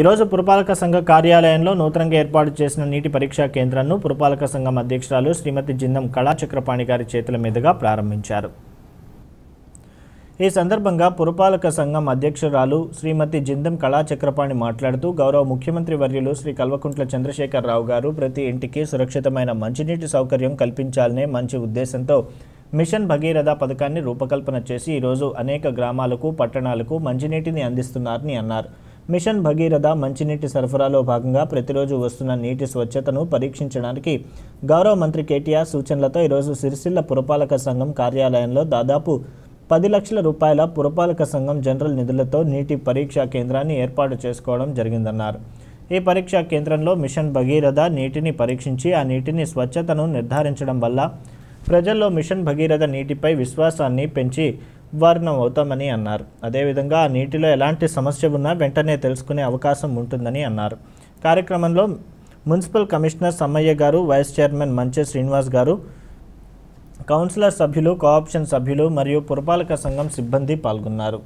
ఈరోజు పురపాలక సంఘ కార్యాలయంలో నూతనంగా ఏర్పాటు చేసిన నీటి పరీక్షా కేంద్రాన్ని పురపాలక సంఘం అధ్యక్షురాలు శ్రీమతి జిందం కళాచక్రపాణి గారి చేతుల మీదుగా ప్రారంభించారు ఈ సందర్భంగా పురపాలక సంఘం అధ్యక్షురాలు శ్రీమతి జిందం కళాచక్రపాణి మాట్లాడుతూ గౌరవ ముఖ్యమంత్రి వర్యులు శ్రీ కల్వకుంట్ల చంద్రశేఖరరావు గారు ప్రతి ఇంటికి సురక్షితమైన మంచినీటి సౌకర్యం కల్పించాలనే మంచి ఉద్దేశంతో మిషన్ భగీరథ పథకాన్ని రూపకల్పన చేసి ఈరోజు అనేక గ్రామాలకు పట్టణాలకు మంచినీటిని అందిస్తున్నారని అన్నారు మిషన్ భగీరథ మంచినీటి సరఫరాలో భాగంగా ప్రతిరోజు వస్తున్న నీటి స్వచ్ఛతను పరీక్షించడానికి గౌరవ మంత్రి కేటీఆర్ సూచనలతో ఈరోజు సిరిసిల్ల పురపాలక సంఘం కార్యాలయంలో దాదాపు పది లక్షల రూపాయల పురపాలక సంఘం జనరల్ నిధులతో నీటి పరీక్షా కేంద్రాన్ని ఏర్పాటు చేసుకోవడం జరిగిందన్నారు ఈ పరీక్షా కేంద్రంలో మిషన్ భగీరథ నీటిని పరీక్షించి ఆ నీటిని స్వచ్ఛతను నిర్ధారించడం వల్ల ప్రజల్లో మిషన్ భగీరథ నీటిపై విశ్వాసాన్ని పెంచి నివారణం అవుతామని అన్నారు అదేవిధంగా ఆ నీటిలో ఎలాంటి సమస్య ఉన్నా వెంటనే తెలుసుకునే అవకాశం ఉంటుందని అన్నారు కార్యక్రమంలో మున్సిపల్ కమిషనర్ సమ్మయ్య గారు వైస్ చైర్మన్ మంచె శ్రీనివాస్ గారు కౌన్సిలర్ సభ్యులు కోఆప్షన్ సభ్యులు మరియు పురపాలక సంఘం సిబ్బంది పాల్గొన్నారు